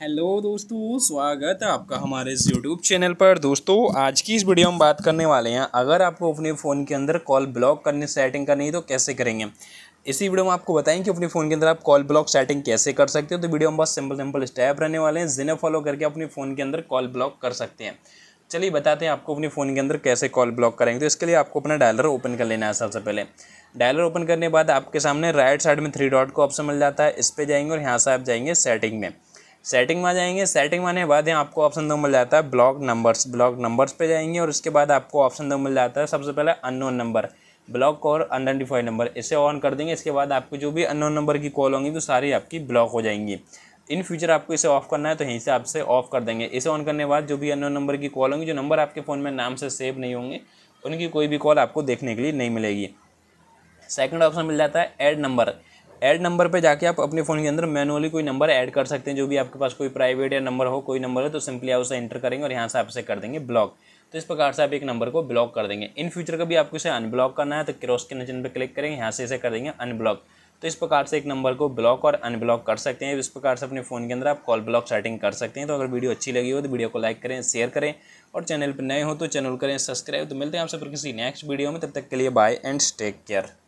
hello दोस्तों स्वागत है आपका हमारे इस यूट्यूब चैनल पर दोस्तों आज की इस वीडियो में बात करने वाले हैं अगर आपको अपने फ़ोन के अंदर कॉल ब्लॉक करने सेटिंग करनी है तो कैसे करेंगे इसी वीडियो में आपको बताएं कि अपने फ़ोन के अंदर आप कॉल ब्लॉक सेटिंग कैसे कर सकते हो तो वीडियो में बहुत सिंपल सिंपल स्टेप रहने वाले हैं जिन्हें फॉलो करके अपने फ़ोन के अंदर कॉल ब्लॉक कर सकते हैं चलिए बताते हैं आपको अपने फ़ोन के अंदर कैसे कॉल ब्लॉक करेंगे तो इसके लिए आपको अपना डायलर ओपन कर लेना है सबसे पहले डायलर ओपन करने के बाद आपके सामने राइट साइड में थ्री डॉट का ऑप्शन मिल जाता है इस पर जाएंगे और यहाँ से आप जाएंगे सेटिंग में सेटिंग में आ जाएंगे सेटिंग में आने के बाद यहाँ आपको ऑप्शन दो मिल जाता है ब्लॉक नंबर्स ब्लॉक नंबर्स पे जाएंगे और उसके बाद आपको ऑप्शन दो मिल जाता है सबसे पहले अननोन नंबर ब्लॉक और अनआइडेंटिफाइड नंबर इसे ऑन कर देंगे इसके बाद आपको जो भी अननोन नंबर की कॉल होंगी तो सारी आपकी ब्लॉक हो जाएंगी इन फ्यूचर आपको इसे ऑफ करना है तो यहीं से आपसे ऑफ कर देंगे इसे ऑन करने के बाद जो भी अननोन नंबर की कॉल होंगी जो नंबर आपके फ़ोन में नाम से सेव नहीं होंगे उनकी कोई भी कॉल आपको देखने के लिए नहीं मिलेगी सेकेंड ऑप्शन मिल जाता है एड नंबर ऐड नंबर पे जाके आप अपने फ़ोन के अंदर मैनुअली कोई नंबर ऐड कर सकते हैं जो भी आपके पास कोई प्राइवेट या नंबर हो कोई नंबर हो तो सिंपली आप उसे एंटर करेंगे और यहाँ से आप इसे कर देंगे ब्लॉक तो इस प्रकार से आप एक नंबर को ब्लॉक कर देंगे इन फ्यूचर कभी आपको इसे अनब्लॉक करना है तो क्रॉस के निचन पर क्लिक करेंगे यहाँ से इसे कर देंगे अनब्लॉक तो इस प्रकार से एक नंबर को ब्लॉक और अनब्लॉक कर सकते हैं इस प्रकार से अपने फ़ोन के अंदर आप कॉल ब्लॉक सेटिंग कर सकते हैं तो अगर वीडियो अच्छी लगी हो तो वीडियो को लाइक करें शेयर करें और चैनल पर नए हो तो चैनल करें सब्सक्राइब तो मिलते हैं आपसे फिर किसी नेक्स्ट वीडियो में तब तक के लिए बाय एंड टेक केयर